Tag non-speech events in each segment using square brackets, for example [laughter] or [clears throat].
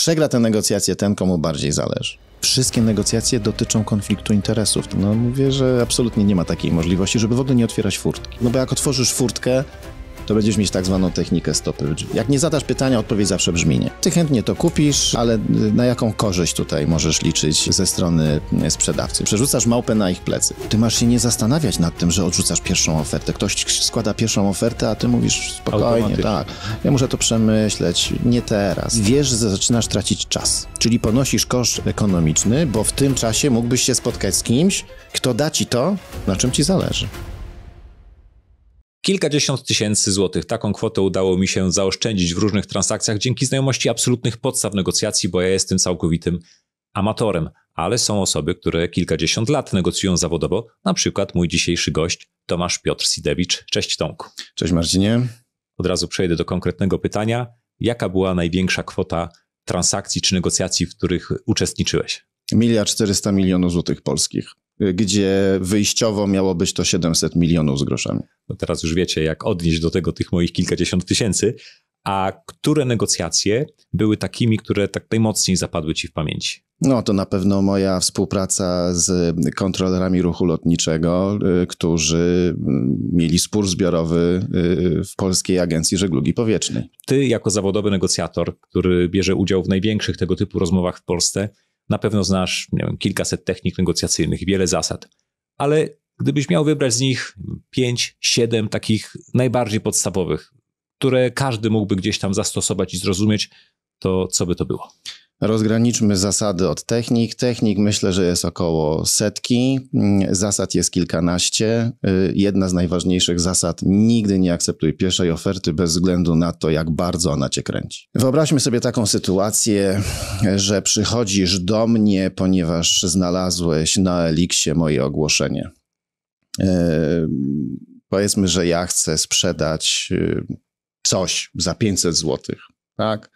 Przegra te negocjacje ten, komu bardziej zależy. Wszystkie negocjacje dotyczą konfliktu interesów. No mówię, że absolutnie nie ma takiej możliwości, żeby w ogóle nie otwierać furtki. No bo jak otworzysz furtkę, to będziesz mieć tak zwaną technikę stopy w drzwi. Jak nie zadasz pytania, odpowiedź zawsze brzmi nie. Ty chętnie to kupisz, ale y, na jaką korzyść tutaj możesz liczyć ze strony y, sprzedawcy? Przerzucasz małpę na ich plecy. Ty masz się nie zastanawiać nad tym, że odrzucasz pierwszą ofertę. Ktoś składa pierwszą ofertę, a ty mówisz spokojnie, tak. Ja muszę to przemyśleć, nie teraz. Wiesz, że zaczynasz tracić czas, czyli ponosisz koszt ekonomiczny, bo w tym czasie mógłbyś się spotkać z kimś, kto da ci to, na czym ci zależy. Kilkadziesiąt tysięcy złotych. Taką kwotę udało mi się zaoszczędzić w różnych transakcjach dzięki znajomości absolutnych podstaw negocjacji, bo ja jestem całkowitym amatorem. Ale są osoby, które kilkadziesiąt lat negocjują zawodowo, na przykład mój dzisiejszy gość Tomasz Piotr Sidewicz. Cześć Tomku. Cześć Marcinie. Od razu przejdę do konkretnego pytania. Jaka była największa kwota transakcji czy negocjacji, w których uczestniczyłeś? Miliard 400 milionów złotych polskich, gdzie wyjściowo miało być to 700 milionów z groszami no teraz już wiecie, jak odnieść do tego tych moich kilkadziesiąt tysięcy, a które negocjacje były takimi, które tak najmocniej zapadły ci w pamięci? No to na pewno moja współpraca z kontrolerami ruchu lotniczego, y, którzy mm, mieli spór zbiorowy y, w Polskiej Agencji Żeglugi Powietrznej. Ty jako zawodowy negocjator, który bierze udział w największych tego typu rozmowach w Polsce, na pewno znasz nie wiem, kilkaset technik negocjacyjnych, wiele zasad. Ale Gdybyś miał wybrać z nich 5-7 takich najbardziej podstawowych, które każdy mógłby gdzieś tam zastosować i zrozumieć, to co by to było? Rozgraniczmy zasady od technik. Technik myślę, że jest około setki, zasad jest kilkanaście. Jedna z najważniejszych zasad: nigdy nie akceptuj pierwszej oferty bez względu na to, jak bardzo ona cię kręci. Wyobraźmy sobie taką sytuację, że przychodzisz do mnie, ponieważ znalazłeś na Eliksie moje ogłoszenie powiedzmy, że ja chcę sprzedać y, coś za 500 zł, tak?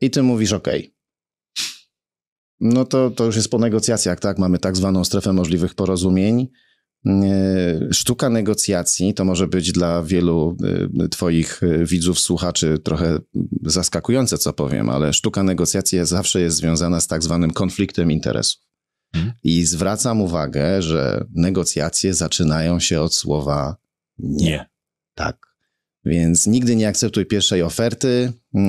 I ty mówisz OK. No to, to już jest po negocjacjach, tak? Mamy tak zwaną strefę możliwych porozumień. E, sztuka negocjacji to może być dla wielu y, Twoich y, widzów, słuchaczy trochę zaskakujące, co powiem, ale sztuka negocjacji zawsze jest związana z tak zwanym konfliktem interesów. Mhm. I zwracam uwagę, że negocjacje zaczynają się od słowa nie. nie. Tak. Więc nigdy nie akceptuj pierwszej oferty yy,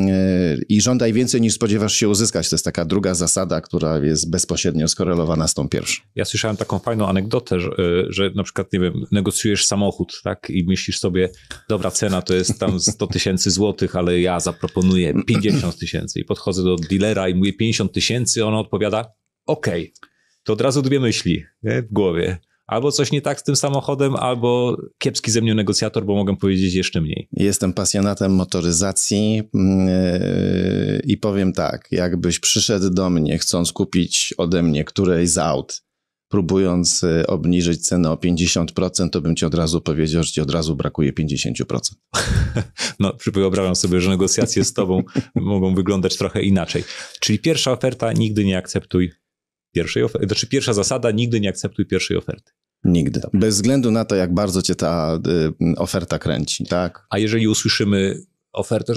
i żądaj więcej niż spodziewasz się uzyskać. To jest taka druga zasada, która jest bezpośrednio skorelowana z tą pierwszą. Ja słyszałem taką fajną anegdotę, że, yy, że na przykład, nie wiem, negocjujesz samochód, tak? I myślisz sobie, dobra, cena to jest tam 100 tysięcy złotych, ale ja zaproponuję 50 tysięcy. I podchodzę do dealera i mówię 50 tysięcy, on odpowiada, okej. Okay to od razu dwie myśli nie? w głowie. Albo coś nie tak z tym samochodem, albo kiepski ze mnie negocjator, bo mogę powiedzieć jeszcze mniej. Jestem pasjonatem motoryzacji mm, yy, i powiem tak, jakbyś przyszedł do mnie chcąc kupić ode mnie którejś z aut, próbując y, obniżyć cenę o 50%, to bym ci od razu powiedział, że ci od razu brakuje 50%. [laughs] No, wyobrażam sobie, że negocjacje z tobą [laughs] mogą wyglądać trochę inaczej. Czyli pierwsza oferta nigdy nie akceptuj, pierwszej oferty. Znaczy pierwsza zasada, nigdy nie akceptuj pierwszej oferty. Nigdy. Bez względu na to, jak bardzo cię ta y, oferta kręci, tak? A jeżeli usłyszymy ofertę,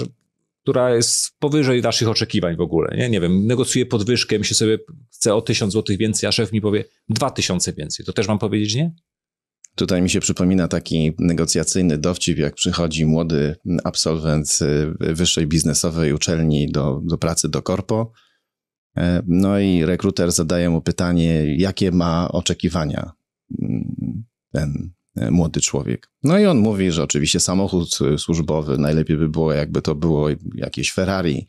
która jest powyżej naszych oczekiwań w ogóle, nie? Nie wiem, negocjuję podwyżkę, mi się sobie chce o 1000 zł więcej, a szef mi powie 2000 więcej, to też mam powiedzieć nie? Tutaj mi się przypomina taki negocjacyjny dowcip, jak przychodzi młody absolwent y, wyższej biznesowej uczelni do, do pracy do korpo E, no i rekruter zadaje mu pytanie, jakie ma oczekiwania mm, ten e, młody człowiek. No i on mówi, że oczywiście samochód e, służbowy, najlepiej by było, jakby to było jakieś Ferrari,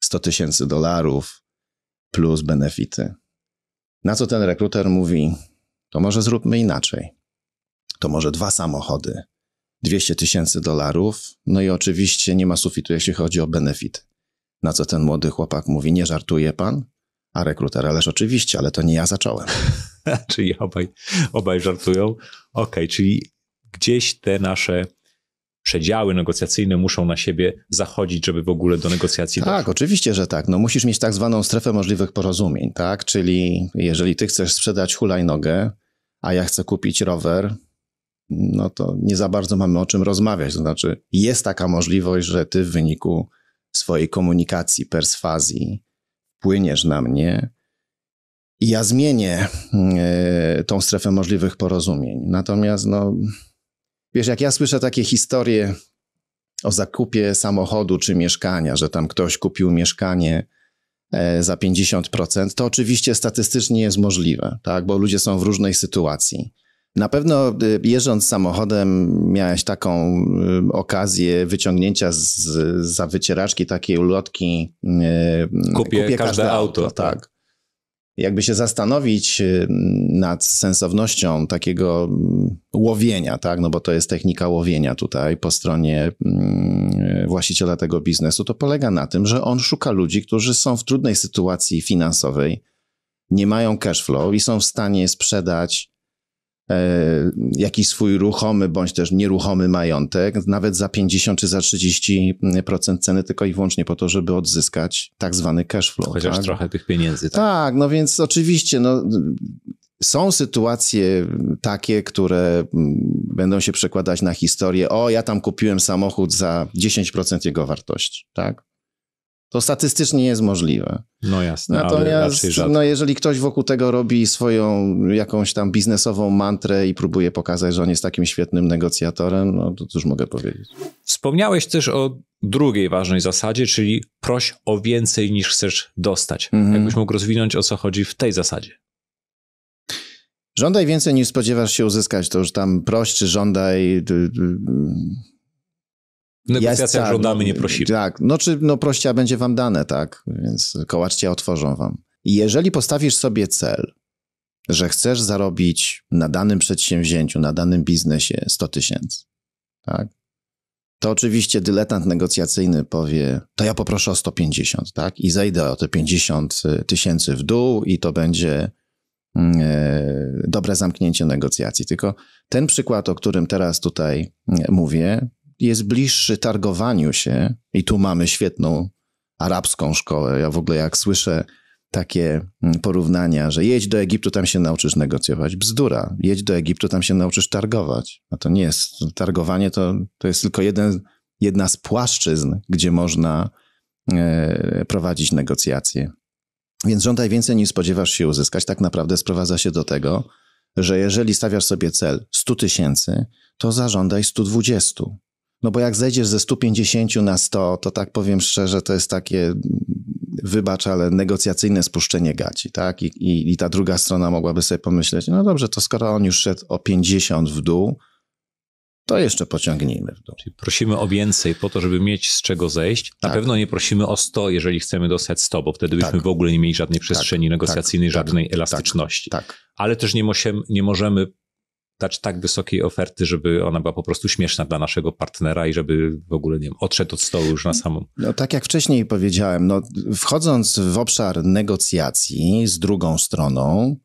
100 tysięcy dolarów plus benefity. Na co ten rekruter mówi, to może zróbmy inaczej. To może dwa samochody, 200 tysięcy dolarów, no i oczywiście nie ma sufitu, jeśli chodzi o benefit. Na co ten młody chłopak mówi, nie żartuje pan? A rekruter, ależ oczywiście, ale to nie ja zacząłem. [laughs] czyli obaj, obaj żartują. Okej, okay, czyli gdzieś te nasze przedziały negocjacyjne muszą na siebie zachodzić, żeby w ogóle do negocjacji tak, doszło. Tak, oczywiście, że tak. No musisz mieć tak zwaną strefę możliwych porozumień, tak? Czyli jeżeli ty chcesz sprzedać hulajnogę, a ja chcę kupić rower, no to nie za bardzo mamy o czym rozmawiać. To znaczy jest taka możliwość, że ty w wyniku swojej komunikacji, perswazji, płyniesz na mnie i ja zmienię y, tą strefę możliwych porozumień. Natomiast, no, wiesz, jak ja słyszę takie historie o zakupie samochodu czy mieszkania, że tam ktoś kupił mieszkanie y, za 50%, to oczywiście statystycznie jest możliwe, tak, bo ludzie są w różnej sytuacji. Na pewno y, jeżdżąc samochodem miałeś taką y, okazję wyciągnięcia z, za wycieraczki takiej ulotki y, kupię, kupię każde, każde auto. auto tak. tak. Jakby się zastanowić nad sensownością takiego mm, łowienia, tak? no bo to jest technika łowienia tutaj po stronie mm, właściciela tego biznesu, to polega na tym, że on szuka ludzi, którzy są w trudnej sytuacji finansowej, nie mają cash flow i są w stanie sprzedać E, jakiś swój ruchomy bądź też nieruchomy majątek, nawet za 50 czy za 30% ceny, tylko i wyłącznie po to, żeby odzyskać tak zwany cash flow. Chociaż tak? trochę tych pieniędzy. Tak? tak, no więc oczywiście no, są sytuacje takie, które mm, będą się przekładać na historię, o ja tam kupiłem samochód za 10% jego wartości, tak? To statystycznie jest możliwe. No jasne. Natomiast no, jeżeli ktoś wokół tego robi swoją jakąś tam biznesową mantrę i próbuje pokazać, że on jest takim świetnym negocjatorem, no to cóż mogę powiedzieć. Wspomniałeś też o drugiej ważnej zasadzie, czyli proś o więcej niż chcesz dostać. Mhm. Jakbyś mógł rozwinąć o co chodzi w tej zasadzie? Żądaj więcej niż spodziewasz się uzyskać. To już tam proś czy żądaj w negocjacjach żądamy, nie prosimy. Tak, no czy no prościa będzie wam dane, tak, więc kołaczcie otworzą wam. Jeżeli postawisz sobie cel, że chcesz zarobić na danym przedsięwzięciu, na danym biznesie 100 tysięcy, tak, to oczywiście dyletant negocjacyjny powie, to ja poproszę o 150, tak, i zejdę o te 50 y, tysięcy w dół i to będzie mm, e, dobre zamknięcie negocjacji. Tylko ten przykład, o którym teraz tutaj mm, mówię, jest bliższy targowaniu się, i tu mamy świetną arabską szkołę. Ja w ogóle jak słyszę takie mm, porównania, że jedź do Egiptu, tam się nauczysz negocjować. Bzdura. Jedź do Egiptu, tam się nauczysz targować. A to nie jest. Targowanie to, to jest tylko jeden, jedna z płaszczyzn, gdzie można e, prowadzić negocjacje. Więc żądaj więcej niż spodziewasz się uzyskać. Tak naprawdę sprowadza się do tego, że jeżeli stawiasz sobie cel 100 tysięcy, to zażądaj 120. No bo jak zejdziesz ze 150 na 100, to tak powiem szczerze, to jest takie, wybacz, ale negocjacyjne spuszczenie gaci, tak? I, i, i ta druga strona mogłaby sobie pomyśleć, no dobrze, to skoro on już szedł o 50 w dół, to jeszcze pociągnijmy w dół. Czyli prosimy o więcej po to, żeby mieć z czego zejść. Na tak. pewno nie prosimy o 100, jeżeli chcemy dostać 100, bo wtedy byśmy tak. w ogóle nie mieli żadnej przestrzeni tak. negocjacyjnej, tak. żadnej tak. elastyczności. Tak. Ale też nie, nie możemy dać tak wysokiej oferty, żeby ona była po prostu śmieszna dla naszego partnera i żeby w ogóle nie wiem, odszedł od stołu już na samą. No, tak jak wcześniej powiedziałem, no, wchodząc w obszar negocjacji z drugą stroną,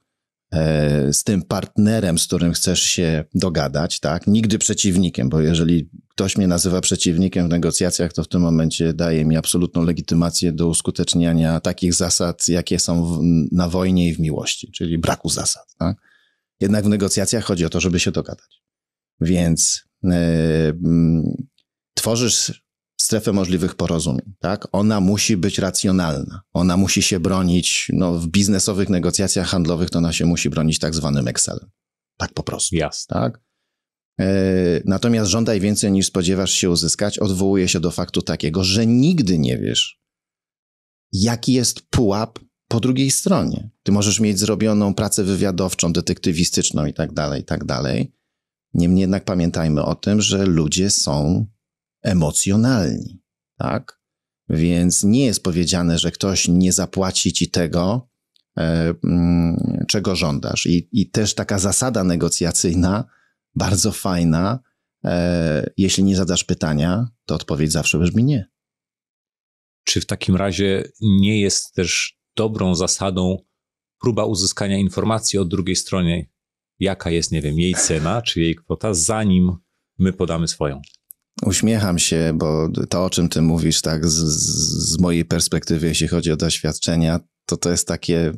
e, z tym partnerem, z którym chcesz się dogadać, tak? Nigdy przeciwnikiem, bo jeżeli ktoś mnie nazywa przeciwnikiem w negocjacjach, to w tym momencie daje mi absolutną legitymację do uskuteczniania takich zasad, jakie są w, na wojnie i w miłości, czyli braku zasad, tak? Jednak w negocjacjach chodzi o to, żeby się dogadać. Więc yy, tworzysz strefę możliwych porozumień, tak? Ona musi być racjonalna. Ona musi się bronić, no w biznesowych negocjacjach handlowych to ona się musi bronić tak zwanym Excelem. Tak po prostu. Jasne. Tak? E, natomiast żądaj więcej niż spodziewasz się uzyskać, odwołuje się do faktu takiego, że nigdy nie wiesz, jaki jest pułap po drugiej stronie. Ty możesz mieć zrobioną pracę wywiadowczą, detektywistyczną i tak dalej, i tak dalej. Niemniej jednak pamiętajmy o tym, że ludzie są emocjonalni, tak? Więc nie jest powiedziane, że ktoś nie zapłaci ci tego, e, m, mm, czego żądasz. I, I, też taka zasada negocjacyjna, bardzo fajna. E, jeśli nie zadasz pytania, to odpowiedź zawsze brzmi nie. Czy w takim razie nie jest też dobrą zasadą próba uzyskania informacji od drugiej strony, jaka jest, nie wiem, jej cena czy jej kwota, zanim my podamy swoją. Uśmiecham się, bo to, o czym ty mówisz, tak z, z mojej perspektywy, jeśli chodzi o doświadczenia, to to jest takie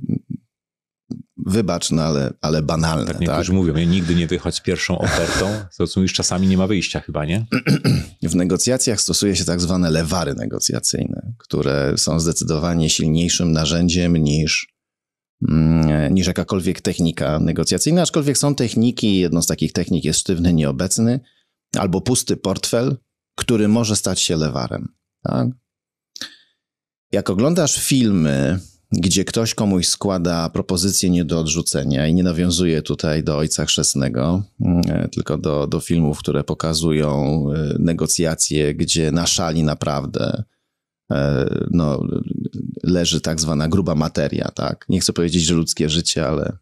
wybacz, no ale, ale banalne. Tak, niektórzy tak? mówią, nigdy nie wychodź z pierwszą ofertą, to już czasami nie ma wyjścia chyba, nie? [clears throat] W negocjacjach stosuje się tak zwane lewary negocjacyjne, które są zdecydowanie silniejszym narzędziem niż, mm, niż jakakolwiek technika negocjacyjna, aczkolwiek są techniki, jedną z takich technik jest sztywny, nieobecny, albo pusty portfel, który może stać się lewarem. Tak? Jak oglądasz filmy gdzie ktoś komuś składa propozycję nie do odrzucenia i nie nawiązuje tutaj do Ojca Chrzestnego, mm, e, tylko do, do filmów, które pokazują e, negocjacje, gdzie na szali naprawdę e, no, leży tak zwana gruba materia, tak? Nie chcę powiedzieć, że ludzkie życie, ale,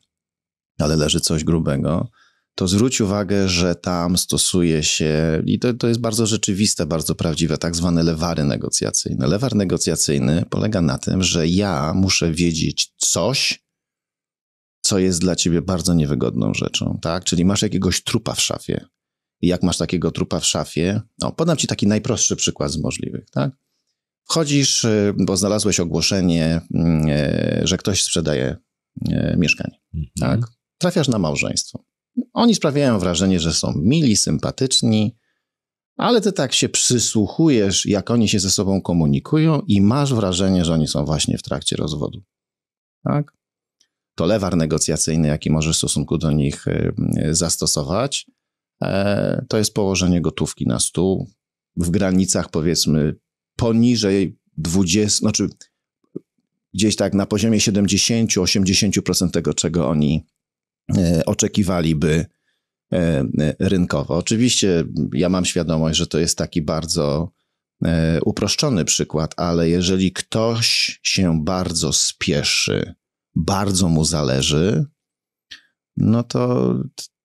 ale leży coś grubego to zwróć uwagę, że tam stosuje się, i to, to jest bardzo rzeczywiste, bardzo prawdziwe, tak zwane lewary negocjacyjne. Lewar negocjacyjny polega na tym, że ja muszę wiedzieć coś, co jest dla ciebie bardzo niewygodną rzeczą, tak? Czyli masz jakiegoś trupa w szafie. I jak masz takiego trupa w szafie, no, podam ci taki najprostszy przykład z możliwych, tak? Wchodzisz, y, bo znalazłeś ogłoszenie, mm, e, że ktoś sprzedaje e, mieszkanie, mhm. tak? Trafiasz na małżeństwo. Oni sprawiają wrażenie, że są mili, sympatyczni, ale ty tak się przysłuchujesz, jak oni się ze sobą komunikują i masz wrażenie, że oni są właśnie w trakcie rozwodu. Tak? To lewar negocjacyjny, jaki możesz w stosunku do nich y, y, zastosować, e, to jest położenie gotówki na stół w granicach powiedzmy poniżej 20, znaczy gdzieś tak na poziomie 70-80% tego, czego oni E, oczekiwaliby e, rynkowo. Oczywiście ja mam świadomość, że to jest taki bardzo e, uproszczony przykład, ale jeżeli ktoś się bardzo spieszy, bardzo mu zależy, no to,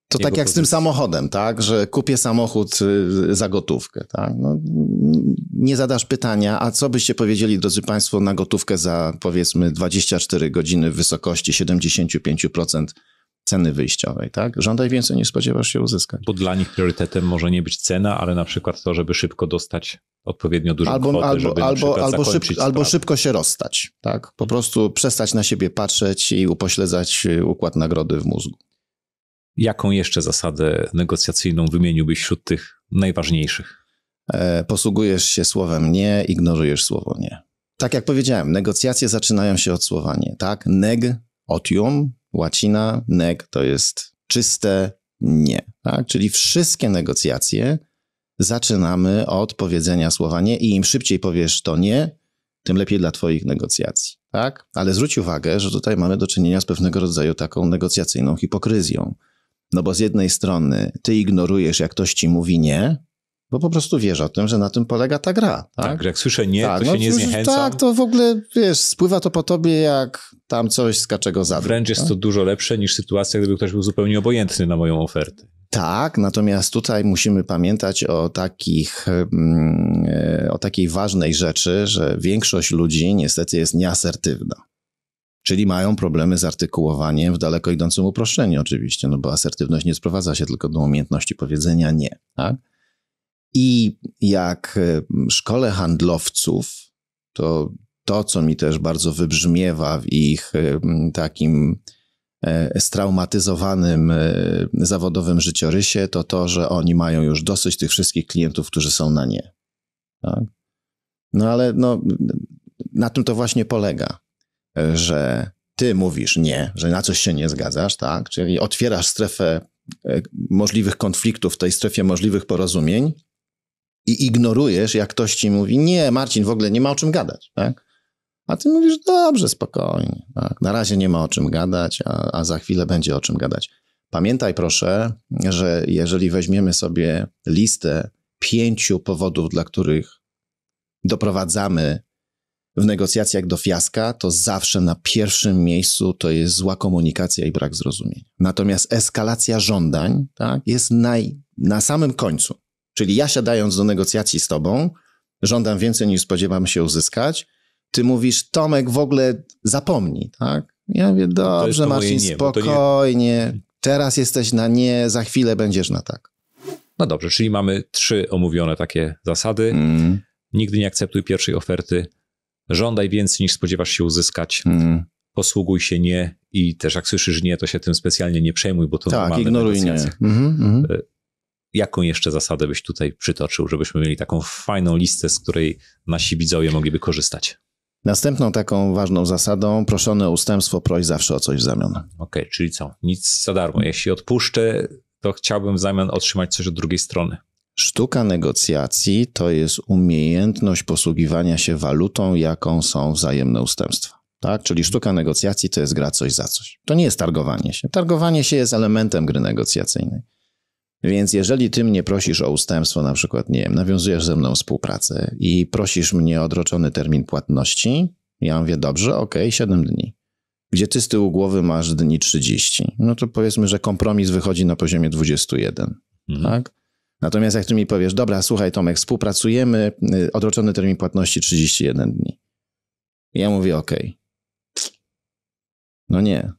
to tak jak z tym samochodem, tak? Że kupię samochód y, za gotówkę, tak? No, nie zadasz pytania, a co byście powiedzieli, drodzy Państwo, na gotówkę za powiedzmy 24 godziny w wysokości 75% ceny wyjściowej, tak? Żądaj więcej niż spodziewasz się uzyskać. Bo dla nich priorytetem może nie być cena, ale na przykład to, żeby szybko dostać odpowiednio dużo albo, kwotę, albo, żeby albo, albo, szybko, albo szybko się rozstać, tak? Po prostu przestać na siebie patrzeć i upośledzać y, układ nagrody w mózgu. Jaką jeszcze zasadę negocjacyjną wymieniłbyś wśród tych najważniejszych? E, posługujesz się słowem nie, ignorujesz słowo nie. Tak jak powiedziałem, negocjacje zaczynają się od słowa nie, tak? Neg, otium, łacina neg to jest czyste nie. Tak? Czyli wszystkie negocjacje zaczynamy od powiedzenia słowa nie i im szybciej powiesz to nie, tym lepiej dla Twoich negocjacji. Tak? Ale zwróć uwagę, że tutaj mamy do czynienia z pewnego rodzaju taką negocjacyjną hipokryzją. No bo z jednej strony ty ignorujesz, jak ktoś ci mówi nie, bo po prostu wiesz o tym, że na tym polega ta gra. Tak, tak jak słyszę nie, tak, to się no, nie zniechęca. Tak, to w ogóle, wiesz, spływa to po tobie jak tam coś z kaczego zadra. Wręcz jest tak? to dużo lepsze niż sytuacja, gdyby ktoś był zupełnie obojętny na moją ofertę. Tak, natomiast tutaj musimy pamiętać o, takich, mm, e, o takiej ważnej rzeczy, że większość ludzi niestety jest nieasertywna. Czyli mają problemy z artykułowaniem w daleko idącym uproszczeniu, oczywiście, no bo asertywność nie sprowadza się tylko do umiejętności powiedzenia nie. Tak? I jak e, szkole handlowców, to to, co mi też bardzo wybrzmiewa w ich e, takim e, straumatyzowanym zawodowym życiorysie, to to, że oni mają już dosyć tych wszystkich klientów, którzy są na nie. Tak? No ale no, na tym to właśnie polega, że ty mówisz nie, że na coś się nie zgadzasz, tak? Czyli otwierasz strefę możliwych konfliktów, w tej strefie możliwych porozumień, i ignorujesz, jak ktoś ci mówi, nie, Marcin, w ogóle nie ma o czym gadać, tak? A ty mówisz, dobrze, spokojnie, tak? na razie nie ma o czym gadać, a, a za chwilę będzie o czym gadać. Pamiętaj proszę, że jeżeli weźmiemy sobie listę pięciu powodów, dla których doprowadzamy w negocjacjach do fiaska, to zawsze na pierwszym miejscu to jest zła komunikacja i brak zrozumienia. Natomiast eskalacja żądań tak, jest naj, na samym końcu. Czyli ja siadając do negocjacji z tobą, żądam więcej niż spodziewam się uzyskać. Ty mówisz, Tomek, w ogóle zapomnij, tak? Ja mówię, dobrze, Marcin, nie, spokojnie. Nie... Teraz jesteś na nie, za chwilę będziesz na tak. No dobrze, czyli mamy trzy omówione takie zasady. Mm. Nigdy nie akceptuj pierwszej oferty. Żądaj więcej niż spodziewasz się uzyskać. Mm. Posługuj się nie i też jak słyszysz nie, to się tym specjalnie nie przejmuj, bo to tak, ignoruj negocjacje. nie. Mm -hmm, -hmm jaką jeszcze zasadę byś tutaj przytoczył, żebyśmy mieli taką fajną listę, z której nasi widzowie mogliby korzystać? Następną taką ważną zasadą, proszone ustępstwo, proś zawsze o coś w zamian. Okej, okay, czyli co? Nic za darmo. Jeśli odpuszczę, to chciałbym w zamian otrzymać coś od drugiej strony. Sztuka negocjacji to jest umiejętność posługiwania się walutą, jaką są wzajemne ustępstwa. Tak? Czyli sztuka negocjacji to jest gra coś za coś. To nie jest targowanie się. Targowanie się jest elementem gry negocjacyjnej. Więc jeżeli ty mnie prosisz o ustępstwo, na przykład, nie wiem, nawiązujesz ze mną współpracę i prosisz mnie o odroczony termin płatności, ja mówię, dobrze, ok, 7 dni. Gdzie ty z tyłu głowy masz dni 30, no to powiedzmy, że kompromis wychodzi na poziomie 21, mhm. tak? Natomiast jak ty mi powiesz, dobra, słuchaj Tomek, współpracujemy, y, odroczony termin płatności 31 dni. Ja mówię, ok. No nie,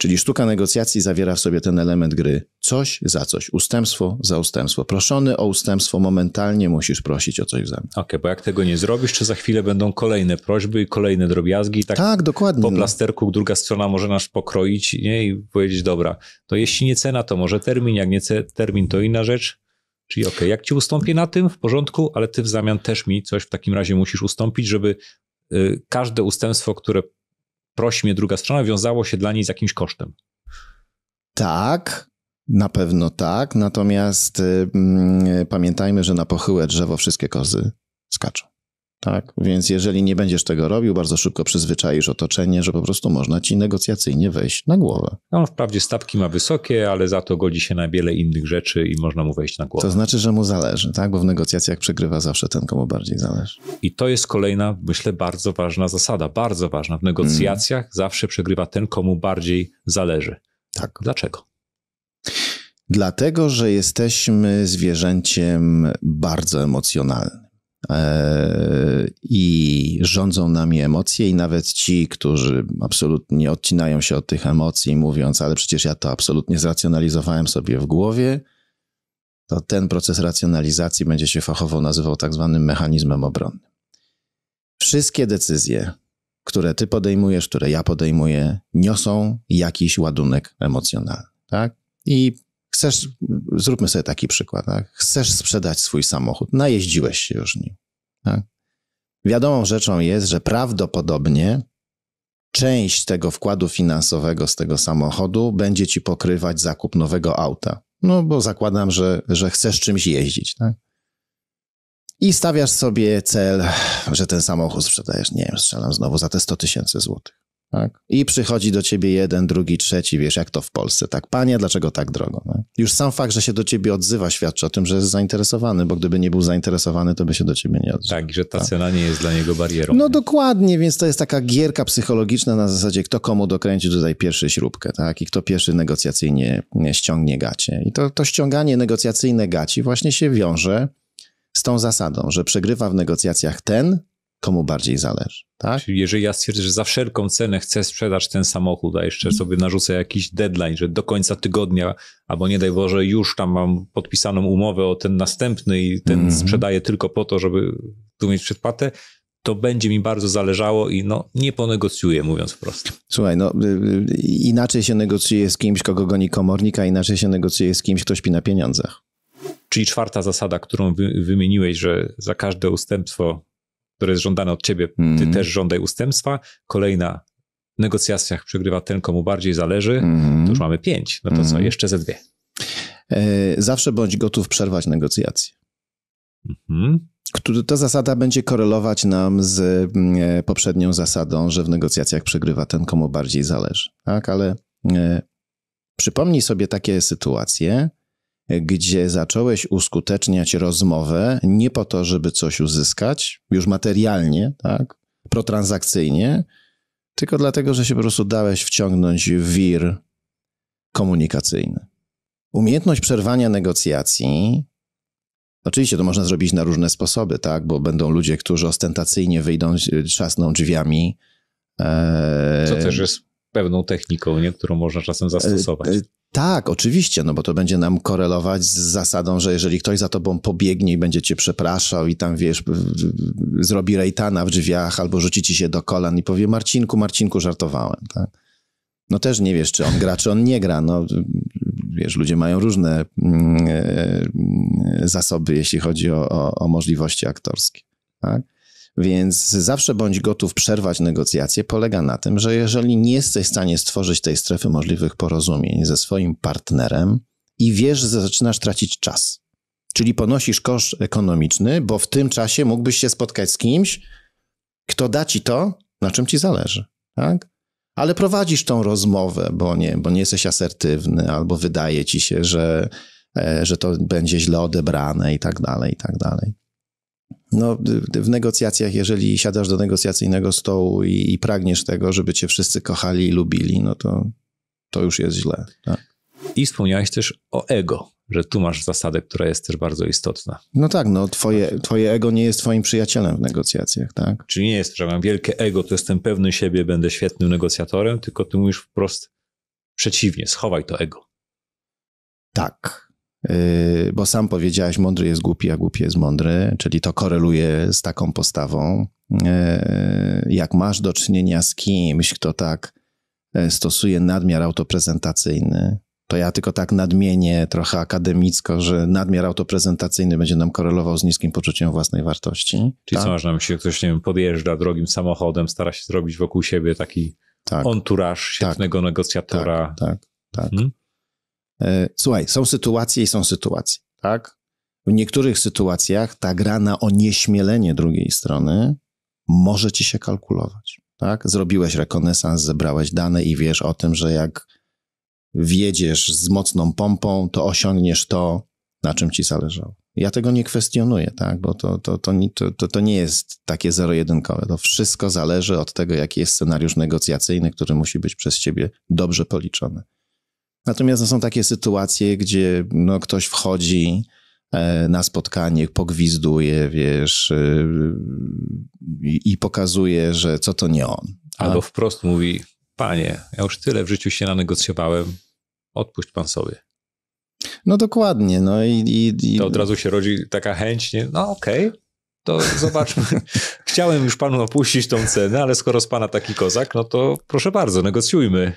Czyli sztuka negocjacji zawiera w sobie ten element gry coś za coś, ustępstwo za ustępstwo. Proszony o ustępstwo momentalnie musisz prosić o coś w zamian. Okej, okay, bo jak tego nie zrobisz, to za chwilę będą kolejne prośby i kolejne drobiazgi. Tak, tak dokładnie. Po plasterku druga strona może nas pokroić nie? i powiedzieć, dobra, to jeśli nie cena, to może termin, jak nie termin, to inna rzecz. Czyli okej, okay, jak ci ustąpię na tym, w porządku, ale ty w zamian też mi coś w takim razie musisz ustąpić, żeby y, każde ustępstwo, które prosi mnie druga strona, wiązało się dla niej z jakimś kosztem. Tak, na pewno tak. Natomiast y, y, pamiętajmy, że na pochyłe drzewo wszystkie kozy skaczą. Tak, więc jeżeli nie będziesz tego robił, bardzo szybko przyzwyczaisz otoczenie, że po prostu można ci negocjacyjnie wejść na głowę. No, wprawdzie stawki ma wysokie, ale za to godzi się na wiele innych rzeczy i można mu wejść na głowę. To znaczy, że mu zależy, tak? Bo w negocjacjach przegrywa zawsze ten, komu bardziej zależy. I to jest kolejna, myślę, bardzo ważna zasada, bardzo ważna. W negocjacjach mm. zawsze przegrywa ten, komu bardziej zależy. Tak. Dlaczego? Dlatego, że jesteśmy zwierzęciem bardzo emocjonalnym. E, i rządzą nami emocje, i nawet ci, którzy absolutnie odcinają się od tych emocji, mówiąc, ale przecież ja to absolutnie zracjonalizowałem sobie w głowie, to ten proces racjonalizacji będzie się fachowo nazywał tak zwanym mechanizmem obronnym. Wszystkie decyzje, które ty podejmujesz, które ja podejmuję, niosą jakiś ładunek emocjonalny, tak? I Chcesz, zróbmy sobie taki przykład, tak? chcesz sprzedać swój samochód, najeździłeś się już nim. Tak? Wiadomą rzeczą jest, że prawdopodobnie część tego wkładu finansowego z tego samochodu będzie ci pokrywać zakup nowego auta. No bo zakładam, że, że chcesz czymś jeździć, tak? I stawiasz sobie cel, że ten samochód sprzedajesz, nie wiem, strzelam znowu za te 100 tysięcy złotych. Tak? I przychodzi do ciebie jeden, drugi, trzeci, wiesz, jak to w Polsce, tak? Panie, dlaczego tak drogo? Tak? Już sam fakt, że się do ciebie odzywa, świadczy o tym, że jest zainteresowany, bo gdyby nie był zainteresowany, to by się do ciebie nie odzywał. Tak, że ta tak? cena nie jest dla niego barierą. No nie? dokładnie, więc to jest taka gierka psychologiczna na zasadzie, kto komu dokręci tutaj pierwszy śrubkę, tak? I kto pierwszy negocjacyjnie ściągnie gacie. I to, to ściąganie negocjacyjne gaci właśnie się wiąże z tą zasadą, że przegrywa w negocjacjach ten, komu bardziej zależy. Tak? Czyli jeżeli ja stwierdzę, że za wszelką cenę chcę sprzedać ten samochód, a jeszcze sobie narzucę jakiś deadline, że do końca tygodnia, albo nie daj Boże, już tam mam podpisaną umowę o ten następny i ten mm -hmm. sprzedaję tylko po to, żeby tu mieć przedpłatę, to będzie mi bardzo zależało i no, nie ponegocjuję, mówiąc wprost. Słuchaj, no y, y, inaczej się negocjuje z kimś, kogo goni komornika, inaczej się negocjuje z kimś, kto śpi na pieniądzach. Czyli czwarta zasada, którą wymieniłeś, że za każde ustępstwo które jest żądane od ciebie, mm. ty mhm. też żądaj ustępstwa. Kolejna w negocjacjach przegrywa ten, komu bardziej zależy, mm. to już mamy pięć. No to mm. co, mhm. jeszcze ze dwie. E, zawsze bądź gotów przerwać negocjacje. Mhm. Ta zasada będzie korelować nam z mm, e, poprzednią zasadą, że w negocjacjach przegrywa ten, komu bardziej zależy. Tak, ale e, przypomnij sobie takie sytuacje, gdzie zacząłeś uskuteczniać rozmowę nie po to, żeby coś uzyskać, już materialnie, tak, protransakcyjnie, tylko dlatego, że się po prostu dałeś wciągnąć w wir komunikacyjny. Umiejętność przerwania negocjacji. Oczywiście to można zrobić na różne sposoby, tak? Bo będą ludzie, którzy ostentacyjnie wyjdą, e, trzasną drzwiami. E, Co też jest pewną techniką, nie? którą można czasem zastosować. E, e, tak, oczywiście, no bo to będzie nam korelować z zasadą, że jeżeli ktoś za tobą pobiegnie i będzie cię przepraszał i tam, wiesz, zrobi rejtana w drzwiach albo rzuci ci się do kolan i powie Marcinku, Marcinku, żartowałem, tak? No też nie wiesz, czy on gra, czy on nie gra, no wiesz, ludzie mają różne mm, e, zasoby, jeśli chodzi o, o, o możliwości aktorskie, tak? Więc zawsze bądź gotów przerwać negocjacje polega na tym, że jeżeli nie jesteś w stanie stworzyć tej strefy możliwych porozumień ze swoim partnerem i wiesz, że zaczynasz tracić czas, czyli ponosisz koszt ekonomiczny, bo w tym czasie mógłbyś się spotkać z kimś, kto da ci to, na czym ci zależy, tak? Ale prowadzisz tą rozmowę, bo nie, bo nie jesteś asertywny, albo wydaje ci się, że, e, że to będzie źle odebrane i tak dalej, i tak dalej. No, w negocjacjach, jeżeli siadasz do negocjacyjnego stołu i, i pragniesz tego, żeby cię wszyscy kochali i lubili, no to, to już jest źle. Tak? I wspomniałeś też o ego, że tu masz zasadę, która jest też bardzo istotna. No tak, no twoje, znaczy- twoje ego nie jest twoim przyjacielem w negocjacjach, tak? Czyli nie jest, że mam wielkie ego, to jestem pewny siebie, będę świetnym negocjatorem, tylko ty mówisz wprost przeciwnie, schowaj to ego. Tak, Yy, bo sam powiedziałaś, mądry jest głupi, a głupi jest mądry, czyli to koreluje z taką postawą. Yy, jak masz do czynienia z kimś, kto tak e, stosuje nadmiar autoprezentacyjny, to ja tylko tak nadmienię trochę akademicko, że nadmiar autoprezentacyjny będzie nam korelował z niskim poczuciem własnej wartości. Czyli tak? co masz na myśli, ktoś nie wiem, podjeżdża drogim samochodem, stara się zrobić wokół siebie taki tak. świetnego tak. negocjatora. Tak, tak. tak. Hmm? E, słuchaj, są sytuacje i są sytuacje, tak? W niektórych sytuacjach ta gra na onieśmielenie drugiej strony może ci się kalkulować, tak? Zrobiłeś rekonesans, zebrałeś dane i wiesz o tym, że jak wjedziesz z mocną pompą, to osiągniesz to, na czym ci zależało. Ja tego nie kwestionuję, tak? bo to, to, to, to, to nie jest takie zero-jedynkowe. To wszystko zależy od tego, jaki jest scenariusz negocjacyjny, który musi być przez ciebie dobrze policzony. Natomiast no, są takie sytuacje, gdzie no, ktoś wchodzi e, na spotkanie, pogwizduje, wiesz, e, i, pokazuje, że co to nie on. A? Albo wprost mówi, panie, ja już tyle w życiu się nanegocjowałem, odpuść pan sobie. No dokładnie, no i... i, i... To od razu się rodzi taka chęć, nie? no okej, okay to zobaczmy. [laughs] Chciałem już panu opuścić tą cenę, ale skoro z pana taki kozak, no to proszę bardzo, negocjujmy.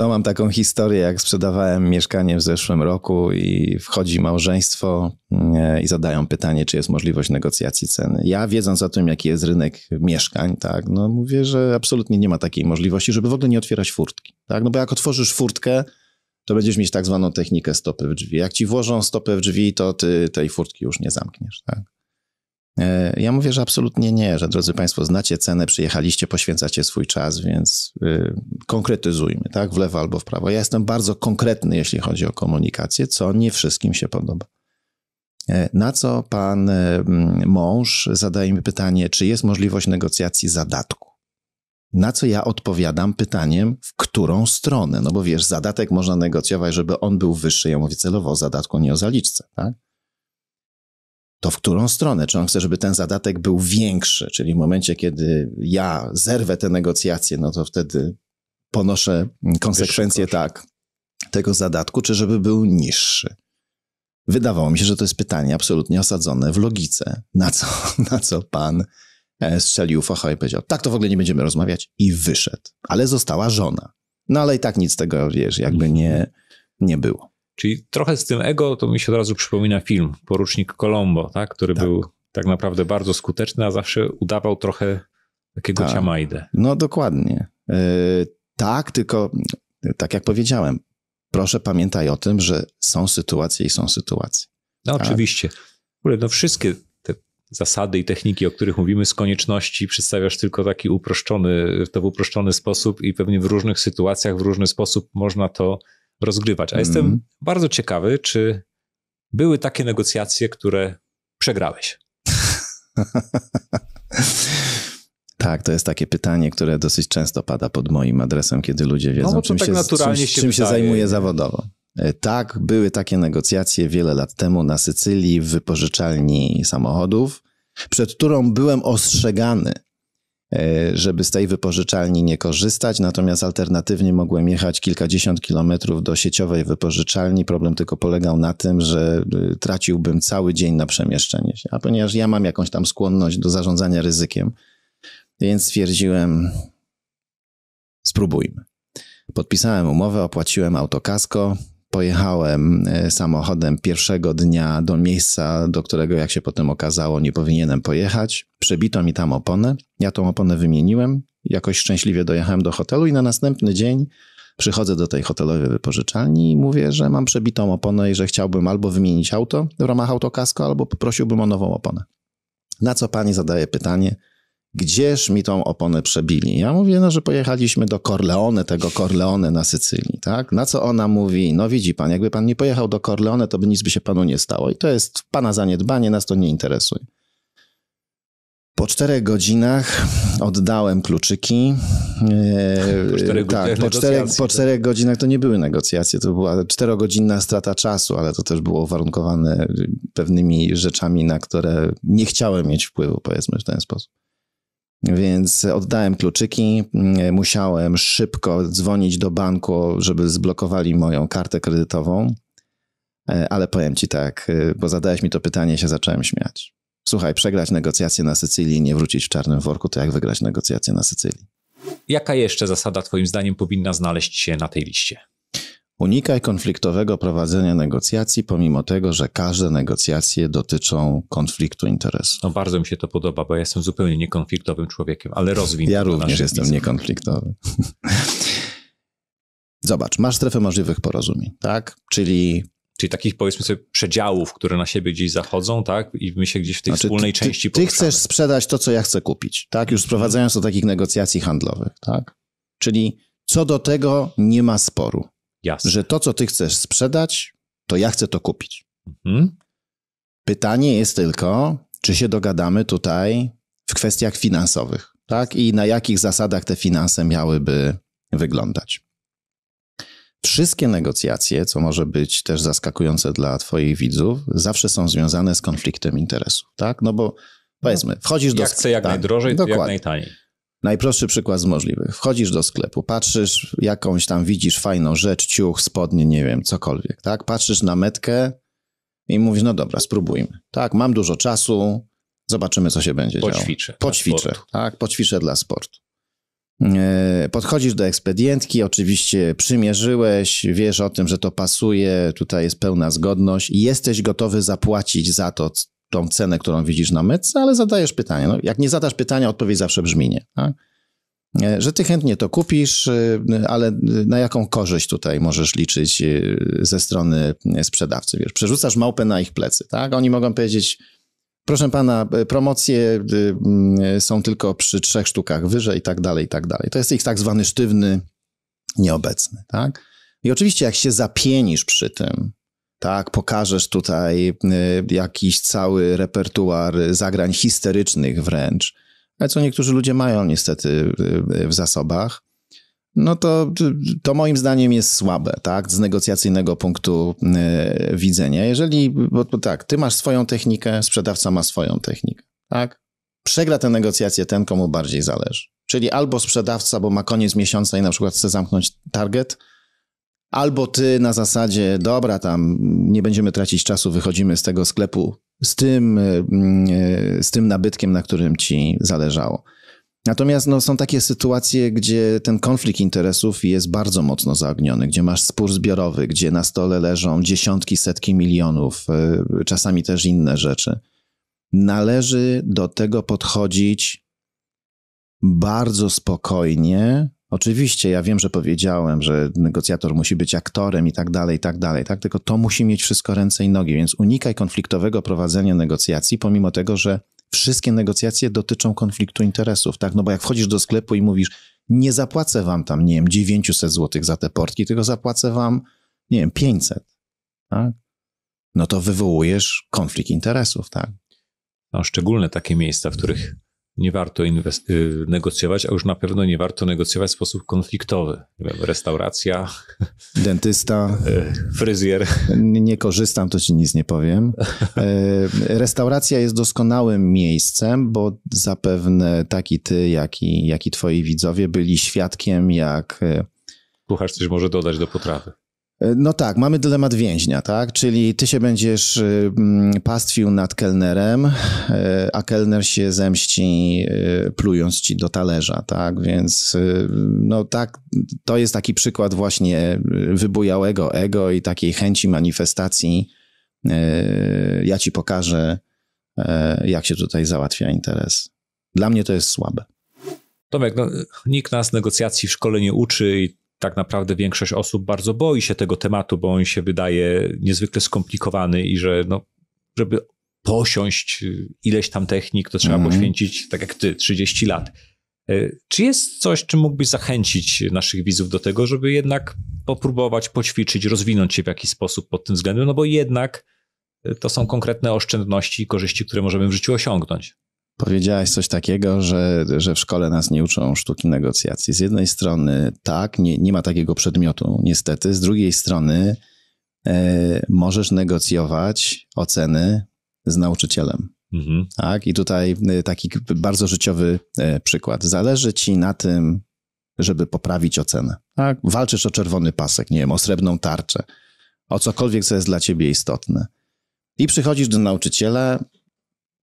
To mam taką historię, jak sprzedawałem mieszkanie w zeszłym roku i wchodzi małżeństwo e, i zadają pytanie, czy jest możliwość negocjacji ceny. Ja wiedząc o tym, jaki jest rynek mieszkań, tak, no mówię, że absolutnie nie ma takiej możliwości, żeby w ogóle nie otwierać furtki. Tak? No bo jak otworzysz furtkę, to będziesz mieć tak zwaną technikę stopy w drzwi. Jak ci włożą stopę w drzwi, to ty tej furtki już nie zamkniesz. Tak? E, ja mówię, że absolutnie nie, że drodzy Państwo, znacie cenę, przyjechaliście, poświęcacie swój czas, więc y, konkretyzujmy, tak, w lewo albo w prawo. Ja jestem bardzo konkretny, jeśli chodzi o komunikację, co nie wszystkim się podoba. E, na co pan e, mąż zadaje mi pytanie, czy jest możliwość negocjacji zadatku? Na co ja odpowiadam pytaniem, w którą stronę? No bo wiesz, zadatek można negocjować, żeby on był wyższy. Ja mówię celowo o zadatku, nie o zaliczce, tak? to w którą stronę? Czy on chce, żeby ten zadatek był większy? Czyli w momencie, kiedy ja zerwę te negocjacje, no to wtedy ponoszę konsekwencje tak tego zadatku, czy żeby był niższy? Wydawało mi się, że to jest pytanie absolutnie osadzone w logice, na co, [laughs] na co pan e, strzelił focha i powiedział, tak to w ogóle nie będziemy rozmawiać i wyszedł. Ale została żona. No ale i tak nic tego, wiesz, jakby nie, nie było. Czyli trochę z tym ego to mi się od razu przypomina film Porucznik Colombo, tak? który tak. był tak naprawdę bardzo skuteczny, a zawsze udawał trochę takiego tak. ciamajdę. No dokładnie. E, tak, tylko e, tak jak powiedziałem, proszę pamiętaj o tym, że są sytuacje i są sytuacje. No tak. oczywiście. W ogóle no wszystkie te zasady i techniki, o których mówimy z konieczności, przedstawiasz tylko taki uproszczony, to w uproszczony sposób i pewnie w różnych sytuacjach, w różny sposób można to rozgrywać. A mm. jestem mhm. bardzo ciekawy, czy były takie negocjacje, które przegrałeś. [laughs] Tak, to jest takie pytanie, które dosyć często pada pod moim adresem, kiedy ludzie wiedzą, no, czym, tak się, czym, się, czym się zajmuję zawodowo. E, tak, były takie negocjacje wiele lat temu na Sycylii w wypożyczalni samochodów, przed którą byłem ostrzegany, E, żeby z tej wypożyczalni nie korzystać, natomiast alternatywnie mogłem jechać kilkadziesiąt kilometrów do sieciowej wypożyczalni. Problem tylko polegał na tym, że e, traciłbym cały dzień na przemieszczenie się, a ponieważ ja mam jakąś tam skłonność do zarządzania ryzykiem, więc stwierdziłem, spróbujmy. Podpisałem umowę, opłaciłem autokasko, pojechałem e, samochodem pierwszego dnia do miejsca, do którego, jak się potem okazało, nie powinienem pojechać. Przebito mi tam oponę. Ja tą oponę wymieniłem. Jakoś szczęśliwie dojechałem do hotelu i na następny dzień przychodzę do tej hotelowej wypożyczalni i mówię, że mam przebitą oponę i że chciałbym albo wymienić auto w ramach autokasko, albo poprosiłbym o nową oponę. Na co pani zadaje pytanie, gdzież mi tą oponę przebili. Ja mówię, no, że pojechaliśmy do Corleone, tego Corleone na Sycylii, tak? Na co ona mówi, no widzi pan, jakby pan nie pojechał do Corleone, to by nic by się panu nie stało. I to jest pana zaniedbanie, nas to nie interesuje. Po czterech godzinach oddałem kluczyki. [laughs] Po czterech, e, tak, po, czterech, tak. po czterech godzinach to nie były negocjacje, to była czterogodzinna strata czasu, ale to też było warunkowane pewnymi rzeczami, na które nie chciałem mieć wpływu, powiedzmy w ten sposób. Więc oddałem kluczyki, mm, musiałem szybko dzwonić do banku, żeby zblokowali moją kartę kredytową. E, ale powiem ci tak, e, bo zadałeś mi to pytanie, się zacząłem śmiać. Słuchaj, przegrać negocjacje na Sycylii i nie wrócić w czarnym worku, to jak wygrać negocjacje na Sycylii? Jaka jeszcze zasada, Twoim zdaniem, powinna znaleźć się na tej liście? Unikaj konfliktowego prowadzenia negocjacji, pomimo tego, że każde negocjacje dotyczą konfliktu interesów. No bardzo mi się to podoba, bo ja jestem zupełnie niekonfliktowym człowiekiem, ale rozwinę. Ja również jestem biznes. niekonfliktowy. [laughs] Zobacz, masz strefę możliwych porozumień, tak? Czyli czyli takich powiedzmy sobie przedziałów, które na siebie gdzieś zachodzą, tak? I my się gdzieś w tej znaczy, wspólnej ty, części poruszamy. Ty chcesz sprzedać to, co ja chcę kupić, tak? Już sprowadzając do takich negocjacji handlowych, tak? Czyli co do tego nie ma sporu. Jasne. Że to, co ty chcesz sprzedać, to ja chcę to kupić. Mhm. Pytanie jest tylko, czy się dogadamy tutaj w kwestiach finansowych, tak? I na jakich zasadach te finanse miałyby wyglądać. Wszystkie negocjacje, co może być też zaskakujące dla Twoich widzów, zawsze są związane z konfliktem interesów, tak? No bo powiedzmy, wchodzisz do. Jak chcę jak tak, najdrożej, dokładnie. jak najtaniej. Najprostszy przykład z możliwych. Wchodzisz do sklepu, patrzysz, jakąś tam widzisz fajną rzecz, ciuch, spodnie, nie wiem, cokolwiek, tak? Patrzysz na metkę i mówisz, no dobra, spróbujmy. Tak, mam dużo czasu, zobaczymy, co się będzie poćwiczę działo. Poćwiczę. Poćwiczę, tak? Poćwiczę dla sportu. E, podchodzisz do ekspedientki, oczywiście przymierzyłeś, wiesz o tym, że to pasuje, tutaj jest pełna zgodność i jesteś gotowy zapłacić za to, tą cenę, którą widzisz na metce, ale zadajesz pytanie. No, jak nie zadasz pytania, odpowiedź zawsze brzmi nie. Tak? E, że ty chętnie to kupisz, y, ale na jaką korzyść tutaj możesz liczyć y, ze strony sprzedawcy? Wiesz, przerzucasz małpę na ich plecy, tak? Oni mogą powiedzieć, proszę pana, e, promocje y, mm, są tylko przy trzech sztukach wyżej i tak dalej, i tak dalej. To jest ich tak zwany sztywny, nieobecny, tak? I oczywiście jak się zapienisz przy tym, tak, pokażesz tutaj y, jakiś cały repertuar zagrań histerycznych wręcz, ale co niektórzy ludzie mają niestety y, y, w zasobach, no to, to moim zdaniem jest słabe, tak, z negocjacyjnego punktu widzenia. Jeżeli, bo, bo tak, ty masz swoją technikę, sprzedawca ma swoją technikę, tak? Przegra tę negocjację, ten, komu bardziej zależy. Czyli albo sprzedawca, bo ma koniec miesiąca i na przykład chce zamknąć target, Albo ty na zasadzie, dobra, tam nie będziemy tracić czasu, wychodzimy z tego sklepu z tym, e, mm, e, z tym nabytkiem, na którym ci zależało. Natomiast no, są takie sytuacje, gdzie ten konflikt interesów jest bardzo mocno zaogniony, gdzie masz spór zbiorowy, gdzie na stole leżą dziesiątki, setki milionów, e, czasami też inne rzeczy. Należy do tego podchodzić bardzo spokojnie, Oczywiście, ja wiem, że powiedziałem, że negocjator musi być aktorem i tak dalej, i tak dalej, tak? Tylko to musi mieć wszystko ręce i nogi, więc unikaj konfliktowego prowadzenia negocjacji, pomimo tego, że wszystkie negocjacje dotyczą konfliktu interesów, tak? No bo jak wchodzisz do sklepu i mówisz, nie zapłacę wam tam, nie wiem, 900 zł za te portki, tylko zapłacę wam, nie wiem, 500, tak? No to wywołujesz konflikt interesów, tak? No, szczególne takie miejsca, w których nie warto y, negocjować, a już na pewno nie warto negocjować w sposób konfliktowy. Restauracja, [laughs] dentysta, y, fryzjer. Nie korzystam, to ci nic nie powiem. [laughs] Y, restauracja jest doskonałym miejscem, bo zapewne taki ty, jak i, jak i twoi widzowie byli świadkiem, jak. Kucharz coś może dodać do potrawy. E, no tak, mamy dylemat więźnia, tak? Czyli ty się będziesz y, mm, pastwił nad kelnerem, e, a kelner się zemści e, plując ci do talerza, tak? Więc y, no tak, to jest taki przykład właśnie y, wybujałego ego i takiej chęci manifestacji. Ja ci pokażę, jak się tutaj załatwia interes. Dla mnie to jest słabe. Tomek, no, nikt nas negocjacji w szkole nie uczy i tak naprawdę większość osób bardzo boi się tego tematu, bo on się wydaje niezwykle skomplikowany i że no, żeby posiąść y, ileś tam technik, to trzeba mm. poświęcić, tak jak ty, 30 lat. Y, czy jest coś, czym mógłbyś zachęcić naszych widzów do tego, żeby jednak popróbować, poćwiczyć, rozwinąć się w jakiś sposób pod tym względem? No bo jednak y, to są konkretne oszczędności i korzyści, które możemy w życiu osiągnąć. Powiedziałaś coś takiego, że, że w szkole nas nie uczą sztuki negocjacji. Z jednej strony tak, nie, nie ma takiego przedmiotu, niestety. Z drugiej strony e, możesz negocjować oceny z nauczycielem. Mhm. Tak? I tutaj e, taki bardzo życiowy e, przykład. Zależy ci na tym, żeby poprawić ocenę. Tak? Walczysz o czerwony pasek, nie wiem, o srebrną tarczę, o cokolwiek, co jest dla ciebie istotne. I przychodzisz do nauczyciela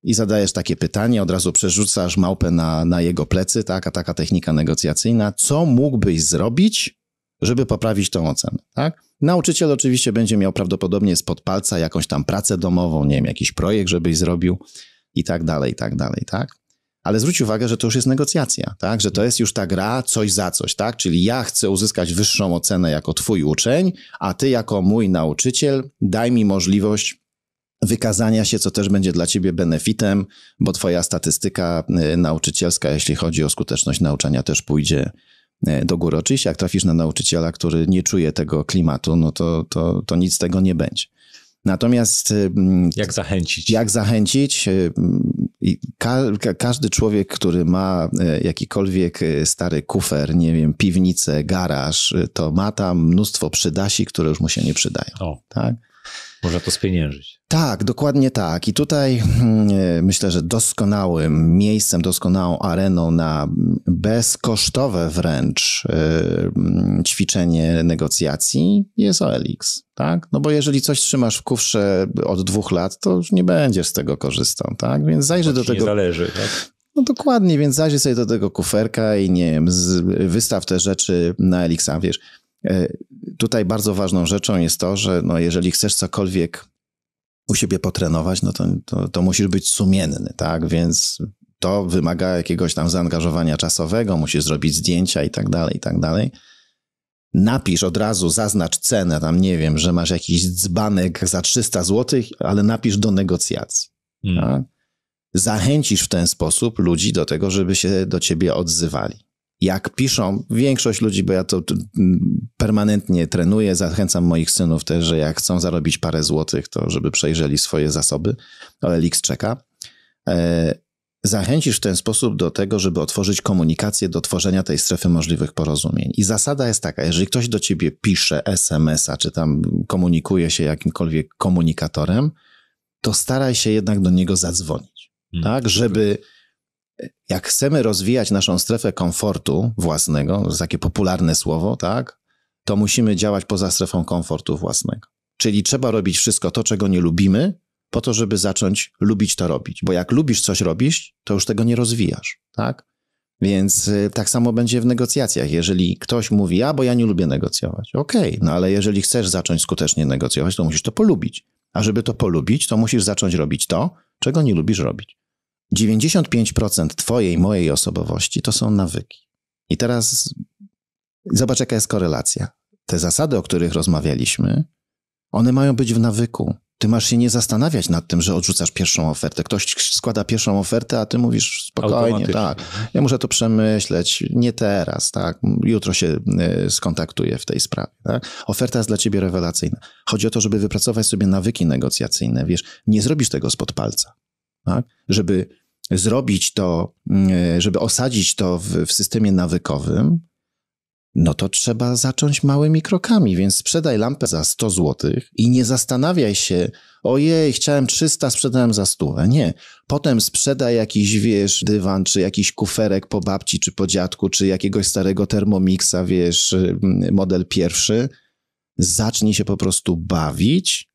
i zadajesz takie pytanie, od razu przerzucasz małpę na, na jego plecy, tak, a taka technika negocjacyjna, co mógłbyś zrobić, żeby poprawić tą ocenę, tak? Nauczyciel oczywiście będzie miał prawdopodobnie spod palca jakąś tam pracę domową, nie wiem, jakiś projekt, żebyś zrobił i tak dalej, i tak dalej, tak? Ale zwróć uwagę, że to już jest negocjacja, tak? Że to jest już ta gra coś za coś, tak? Czyli ja chcę uzyskać wyższą ocenę jako twój uczeń, a ty jako mój nauczyciel daj mi możliwość wykazania się, co też będzie dla ciebie benefitem, bo twoja statystyka y, nauczycielska, jeśli chodzi o skuteczność nauczania, też pójdzie y, do góry. Oczywiście, jak trafisz na nauczyciela, który nie czuje tego klimatu, no to, to, to nic z tego nie będzie. Natomiast. Y, mm, jak zachęcić? Jak zachęcić? Mm, ka każdy człowiek, który ma jakikolwiek stary kufer, nie wiem, piwnicę, garaż, to ma tam mnóstwo przydasi, które już mu się nie przydają. O. Tak? Można to spieniężyć. Tak, dokładnie tak. I tutaj mm, e, myślę, że doskonałym miejscem, doskonałą areną na bezkosztowe wręcz e, mm, ćwiczenie negocjacji jest OLX. Tak? No bo jeżeli coś trzymasz w kufrze od dwóch lat, to już nie będziesz z tego korzystał. Tak? Więc zajrzyj do tego. Nie zależy, tak? No dokładnie, więc zajrzyj sobie do tego kuferka i nie wiem, z, wystaw te rzeczy na Elixa, wiesz. E, tutaj bardzo ważną rzeczą jest to, że no jeżeli chcesz cokolwiek u siebie potrenować, no to, to, to musisz być sumienny, tak? Więc to wymaga jakiegoś tam zaangażowania czasowego, musisz zrobić zdjęcia i tak dalej, i tak dalej. Napisz od razu, zaznacz cenę, tam nie wiem, że masz jakiś dzbanek za 300 zł, ale napisz do negocjacji. Mm. Tak? Zachęcisz w ten sposób ludzi do tego, żeby się do ciebie odzywali jak piszą, większość ludzi, bo ja to permanentnie trenuję, zachęcam moich synów też, że jak chcą zarobić parę złotych, to żeby przejrzeli swoje zasoby, OLX czeka. E, zachęcisz w ten sposób do tego, żeby otworzyć komunikację do tworzenia tej strefy możliwych porozumień. I zasada jest taka, jeżeli ktoś do ciebie pisze SMS-a, czy tam komunikuje się jakimkolwiek komunikatorem, to staraj się jednak do niego zadzwonić, hmm. tak, żeby jak chcemy rozwijać naszą strefę komfortu własnego, to jest takie popularne słowo, tak? To musimy działać poza strefą komfortu własnego. Czyli trzeba robić wszystko to, czego nie lubimy, po to, żeby zacząć lubić to robić. Bo jak lubisz coś robić, to już tego nie rozwijasz, tak? Więc y, tak samo będzie w negocjacjach. Jeżeli ktoś mówi, a bo ja nie lubię negocjować, okej, okay, no ale jeżeli chcesz zacząć skutecznie negocjować, to musisz to polubić. A żeby to polubić, to musisz zacząć robić to, czego nie lubisz robić. 95% Twojej, mojej osobowości to są nawyki. I teraz zobacz, jaka jest korelacja. Te zasady, o których rozmawialiśmy, one mają być w nawyku. Ty masz się nie zastanawiać nad tym, że odrzucasz pierwszą ofertę. Ktoś składa pierwszą ofertę, a ty mówisz spokojnie, tak. Ja muszę to przemyśleć, nie teraz, tak. Jutro się y, skontaktuję w tej sprawie. Tak? Oferta jest dla ciebie rewelacyjna. Chodzi o to, żeby wypracować sobie nawyki negocjacyjne. Wiesz, nie zrobisz tego spod palca tak? żeby zrobić to, mm, e, żeby osadzić to w, w systemie nawykowym, no to trzeba zacząć małymi krokami, więc sprzedaj lampę za 100 zł i nie zastanawiaj się, ojej, chciałem 300, sprzedałem za 100. Nie. Potem sprzedaj jakiś, wiesz, dywan, czy jakiś kuferek po babci, czy po dziadku, czy jakiegoś starego Thermomixa, wiesz, y, model pierwszy. Zacznij się po prostu bawić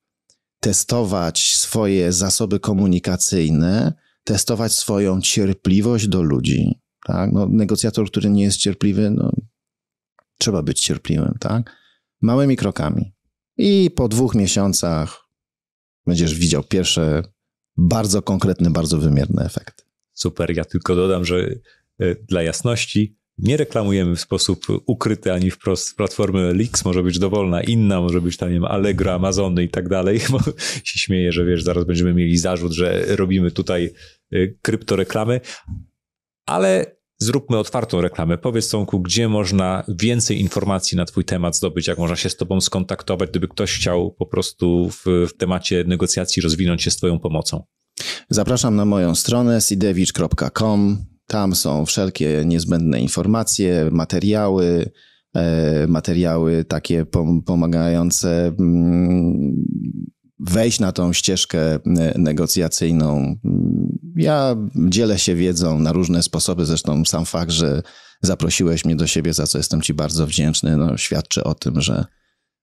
testować swoje zasoby komunikacyjne, testować swoją cierpliwość do ludzi. Tak? No, negocjator, który nie jest cierpliwy, no, trzeba być cierpliwym, tak? Małymi krokami. I po dwóch miesiącach będziesz widział pierwsze bardzo konkretne, bardzo wymierne efekty. Super. Ja tylko dodam, że e, dla jasności, nie reklamujemy w sposób ukryty ani wprost platformy Lix, może być dowolna, inna, może być tam, nie wiem, Allegro, Amazony i tak dalej, [laughs] bo się śmieję, że wiesz, zaraz będziemy mieli zarzut, że robimy tutaj y, kryptoreklamy, ale zróbmy otwartą reklamę. Powiedz Tomku, gdzie można więcej informacji na twój temat zdobyć, jak można się z tobą skontaktować, gdyby ktoś chciał po prostu w, w temacie negocjacji rozwinąć się z twoją pomocą. Zapraszam na moją stronę sidewicz.com. Tam są wszelkie niezbędne informacje, materiały, e, materiały takie pomagające mm, wejść na tą ścieżkę e, negocjacyjną. Mm, ja dzielę się wiedzą na różne sposoby, zresztą sam fakt, że zaprosiłeś mnie do siebie, za co jestem Ci bardzo wdzięczny, no, świadczy o tym, że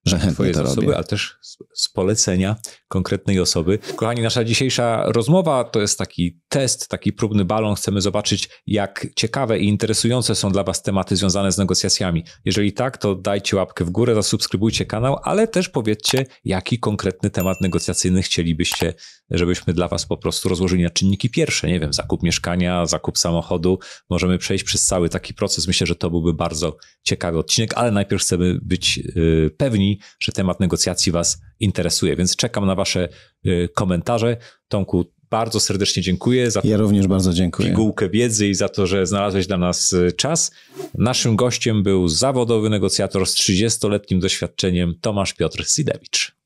że chętnie to robię. Ale też z polecenia konkretnej osoby. Kochani, nasza dzisiejsza rozmowa to jest taki test, taki próbny balon. Chcemy zobaczyć, jak ciekawe i interesujące są dla Was tematy związane z negocjacjami. Jeżeli tak, to dajcie łapkę w górę, zasubskrybujcie kanał, ale też powiedzcie, jaki konkretny temat negocjacyjny chcielibyście, żebyśmy dla Was po prostu rozłożyli na czynniki pierwsze. Nie wiem, zakup mieszkania, zakup samochodu. Możemy przejść przez cały taki proces. Myślę, że to byłby bardzo ciekawy odcinek, ale najpierw chcemy być y, pewni, że temat negocjacji Was interesuje. Więc czekam na Wasze y, komentarze. Tomku, bardzo serdecznie dziękuję za ja również bardzo dziękuję. pigułkę wiedzy i za to, że znalazłeś dla nas y, czas. Naszym gościem był zawodowy negocjator z 30-letnim doświadczeniem Tomasz Piotr Sidewicz.